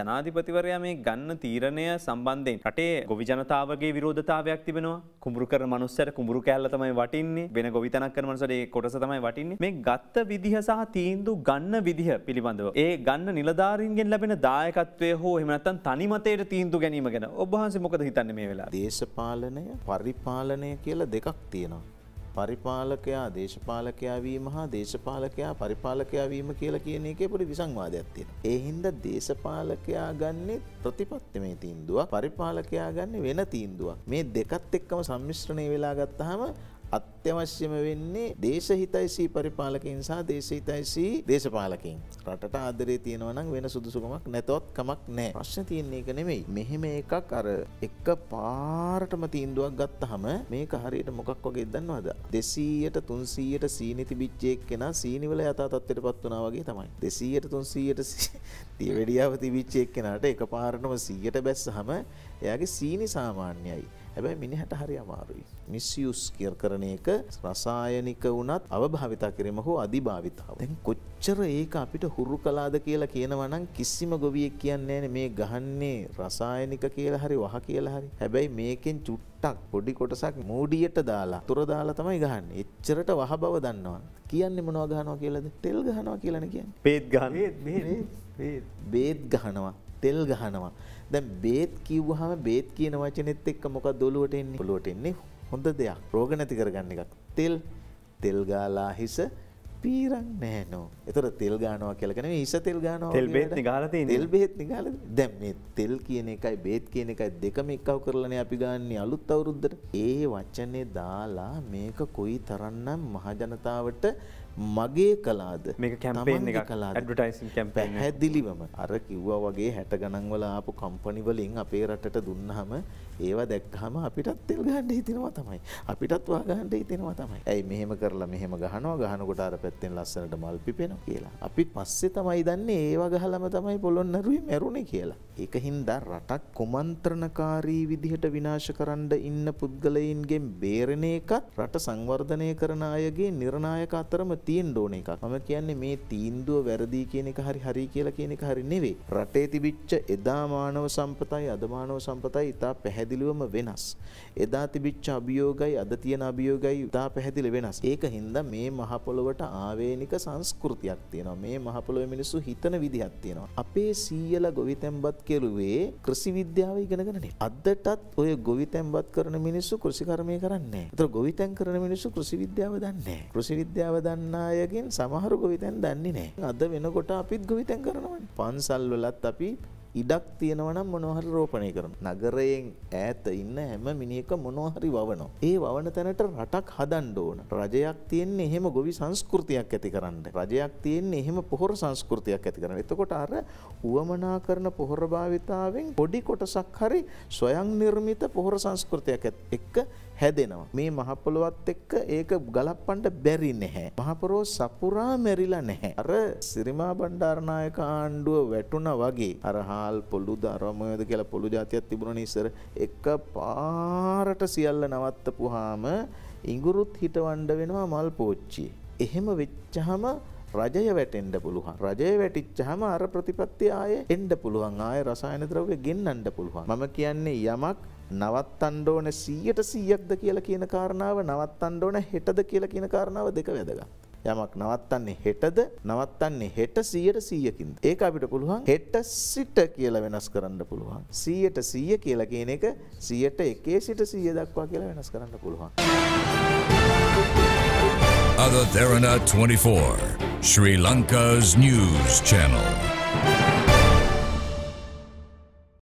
ජනාධිපතිවරයා මේ ගන්න තීරණය සම්බන්ධයෙන් රටේ ගොවි ජනතාවගේ විරෝධතාවයක් තිබෙනවා කුඹුරු කරන මනුස්සයට කුඹුරු කෑල්ල තමයි වටින්නේ වෙන ගොවි තනක් කරන මනුස්සයට ඒ කොටස තමයි වටින්නේ මේ ගත්ත විදිහ සහ තීන්දුව ගන්න විදිහ පිළිබඳව ඒ ගන්න නිලධාරීන්ගෙන් ලැබෙන දායකත්වය හෝ එහෙම නැත්නම් තනිමතේට තීන්දුව ගැනීම ගැන ඔබ වහන්සේ මොකද හිතන්නේ මේ වෙලාවේ දේශපාලනය පරිපාලනය කියලා දෙකක් තියෙනවා පරිපාලකයා දේශපාලකයා වීම හා දේශපාලකයා පරිපාලකයා වීම කියලා කියන එක පොඩි විසංවාදයක් තියෙන. ඒ හින්දා දේශපාලකයා ගන්නේ ප්‍රතිපත්තිමේ තීන්දුවක් පරිපාලකයා ගන්න වෙන තීන්දුවක්. මේ දෙකත් එක්කම සම්මිශ්‍රණය වෙලා ගත්තාම අත්‍යවශ්‍යම වෙන්නේ දේශහිතයිසී පරිපාලකින් සහ දේශහිතයිසී දේශපාලකින්. රටට ආදරේ තියෙනවා නම් වෙන සුදුසුකමක් නැතොත් කමක් නෑ. ප්‍රශ්න තියෙන්නේ එක නෙමෙයි. මෙහෙම එකක් අර එක පාරටම තීන්දුවක් ගත්තහම මේක හරියට මොකක් වගේ දන්නවද? 200ට 300ට සීනි තිබිච්ච එක්කෙනා සීනිවල යථා තත්ත්වයට පත් වුණා වගේ තමයි. 200ට 300ට තිය වෙඩියාව තිබිච්ච එක්කෙනාට එක පාරටම 100ට බැස්සහම එයාගේ සීනි සාමාන්‍යයි. හැබැයි මිනිහට හරි අමාරුයි. මිස්යුස් කියර් කරන එක රසායනික වනත් අවභාවිතා කිරීම හෝ අධිභාවිතාව. දැන් කොච්චර ඒක අපිට හුරු කලාද කියලා කියනවනම් කිසිම ගොවියෙක් කියන්නේ නෑනේ මේ ගහන්නේ රසායනික කියලා හරි වහ කියලා හරි. හැබැයි මේකෙන් චුට්ටක් පොඩි කොටසක් මූඩියට දාලා තුර දාලා තමයි ගහන්නේ. එච්චරට වහ බව දන්නවා. කියන්නේ මොනවා ගහනවා කියලාද? තෙල් ගහනවා කියලානේ කියන්නේ. බේත් ගහනවා. බේත් බේත් බේත් ගහනවා. තෙල් ගහනවා. දැන් බේත් කිව්වහම බේත් කියන වචනෙත් එක්ක මොකක්ද ඔලුවට එන්නේ? ඔලුවට එන්නේ හොඳ දෙයක්. රෝග නැති කරගන්න එකක්. තෙල් තෙල් ගාලා හිස පීරක් නෑනෝ එතර තෙල් ගානවා කියලකන ඉස තෙල් ගානවා තෙල් බෙත් නිගාලත තෙල් බෙත් නිගාල දැම් මේ තෙල් කියන එකයි බේත් කියන එකයි දෙකම එක්කව කරලන අපි ගන්නේ අලුත් අවුරුද්දට ඒ වචනේ දාලා මේක කොයි තරන්නම් මහජනතාවට මගේ කලාද මේක කැම්පේෙන් එක කලා ඇඩටයිසින් කැම්පේ හැදිලිවම අර කිව්වා වගේ හැට ගණන්වල ආපු කම්පනිවලින් අපේ රටට දුන්නහම ඒවා දැක්හම අපිටත් තෙල් ගණ්ඩ හිතෙනවා තමයි අපිටත් වාගහන්ඩ හිතෙනවා තමයි ඇයි මෙහෙම කරලා මෙහෙම ගහනවා ගහනකොට අර පැත් පැත්තෙන් ලස්සනට මල් පිපෙන කියලා. අපි පස්සේ තමයි දන්නේ ඒව ගහලම තමයි පොළොන්නරුයි මැරුණේ කියලා. ඒක හින්දා රටක් කුමන්ත්‍රණකාරී විදිහට විනාශ කරන්න ඉන්න පුද්ගලයින්ගෙන් බේරෙන එකත් රට සංවර්ධනය කරන අයගේ නිර්ණායක අතරම තියෙන්න ඕන එකක්. මම කියන්නේ මේ තීන්දුව වැරදි කියන එක හරි හරි කියලා කියන එක හරි නෙවෙයි. රටේ තිබිච්ච එදා මානව සම්පතයි අද මානව සම්පතයි ඉතා පැහැදිලිවම වෙනස්. එදා තිබිච්ච අභියෝගයි අද තියෙන අභියෝගයි ඉතා පැහැදිලි වෙනස්. ඒක හින්දා මේ මහ පොළොවට ආවේනික සංස්කෘතියක් තියෙනවා මේ මහපොළොවේ මිනිස්සු හිතන විදිහක් තියෙනවා අපේ සීයලා ගොවිතැන්පත් කෙරුවේ කෘෂි විද්‍යාව ඉගෙනගෙන නෙවෙයි අදටත් ඔය ගොවිතැන්පත් කරන මිනිස්සු කෘෂිකර්මය කරන්නේ නැහැ ඒතර ගොවිතැන් කරන මිනිස්සු කෘෂි විද්‍යාව දන්නේ නැහැ කෘෂි විද්‍යාව දන්න අයගෙන් සමහර ගොවිතැන් දන්නේ නැහැ අද වෙනකොට අපිත් ගොවිතැන් කරනවානේ පන්සල් වලත් අපි ඉඩක් තියෙනවනම් මොනොහරි රෝපණය කරන. නගරයෙන් ඈත ඉන්න හැම මිනික මොනොහරි වවනෝ. ඒ වන තැනට රටක් හදන්ඩ ඕන. රජයක් තියන්නේ එහෙම ගොවි සංස්කෘතියක් ඇති කරන්න. රජයක් තියන්නේ එහෙම පොහොර සංස්කෘතියක් ඇති කරන්න. එතකොට අර වුවමනා කරන පොහොර භාවිතාවෙන් පොඩි කොටසක් හරි සොයන් නිර්මිත පොහොර සංස්කෘතියක් එක්ක හැදෙනවා. මේ මහපොළොවත් එක්ක ඒක ගලප්පන්න බැරි නැහැ. මහපොරෝ සපුරා මැරිලා නැහැ. අර සිරිමා බණ්ඩාරනායක ආණ්ඩුව වැටුණා වගේ අර හාල් පොළු ධර්මයද කියලා පොළු જાතියක් තිබුණනේ ඉස්සර එක පාරට සියල්ල නවත්තපුවාම ඉඟුරුත් හිටවන්න වෙනවා මල් පෝච්චියේ. එහෙම වෙච්චහම රජය වැටෙන්ඩ පුළුවන් රජය වැටිච්චහම අර ප්‍රතිපත්ති ආය එන්ඩ පුළුවන් ආය රසායන ද්‍රව්‍ය ගෙන්න්නට පුළුවන් මම කියන්නේ යමක් නවත්තන්න ඕන 100ට 100ක්ද කියලා කියන කාරණාව නවත්තන්න ඕන 60ද කියලා කියන කාරණාව දෙක වැදගත්. යමක් නවත්තන්නේ හෙටද නවත්තන්නේ හෙට සියයට සීයකින්ද. ඒක අපිට පුළුවන් හෙට සිට කියල වෙනස් කරන්න පුළුවන්. සීයට සීය කියලා කියන එක සියට එකේ සිට සීය දක්වා කියලා වෙනස් කරන්න පුළුවන්. Other Therana 24, Sri Lanka's news channel.